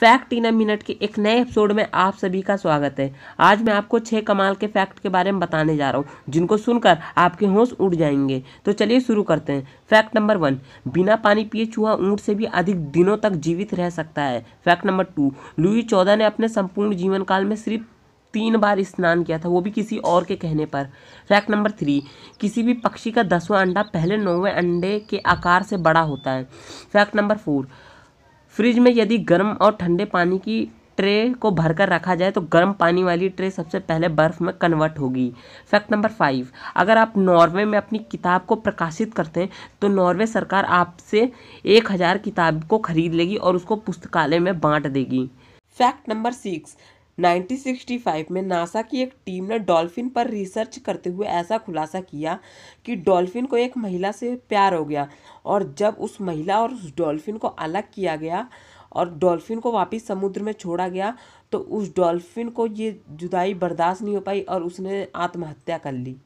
fact in a minute के एक नए एपिसोड में आप सभी का स्वागत है आज मैं आपको छः कमाल के फैक्ट के बारे में बताने जा रहा हूँ जिनको सुनकर आपके होश उड़ जाएंगे तो चलिए शुरू करते हैं फैक्ट नंबर वन बिना पानी पिए चूहा ऊँट से भी अधिक दिनों तक जीवित रह सकता है फैक्ट नंबर टू लुई चौदह ने अपने संपूर्ण जीवन काल में सिर्फ तीन बार स्नान किया था वो भी किसी और के कहने पर फैक्ट नंबर थ्री किसी भी पक्षी का दसवां अंडा पहले नौवें अंडे के आकार से बड़ा होता है फैक्ट नंबर फोर फ्रिज में यदि गर्म और ठंडे पानी की ट्रे को भरकर रखा जाए तो गर्म पानी वाली ट्रे सबसे पहले बर्फ़ में कन्वर्ट होगी फैक्ट नंबर फाइव अगर आप नॉर्वे में अपनी किताब को प्रकाशित करते हैं तो नॉर्वे सरकार आपसे एक हज़ार किताब को खरीद लेगी और उसको पुस्तकालय में बांट देगी फैक्ट नंबर सिक्स 1965 में नासा की एक टीम ने डॉल्फिन पर रिसर्च करते हुए ऐसा खुलासा किया कि डॉल्फिन को एक महिला से प्यार हो गया और जब उस महिला और उस डॉल्फिन को अलग किया गया और डॉल्फिन को वापस समुद्र में छोड़ा गया तो उस डॉल्फिन को ये जुदाई बर्दाश्त नहीं हो पाई और उसने आत्महत्या कर ली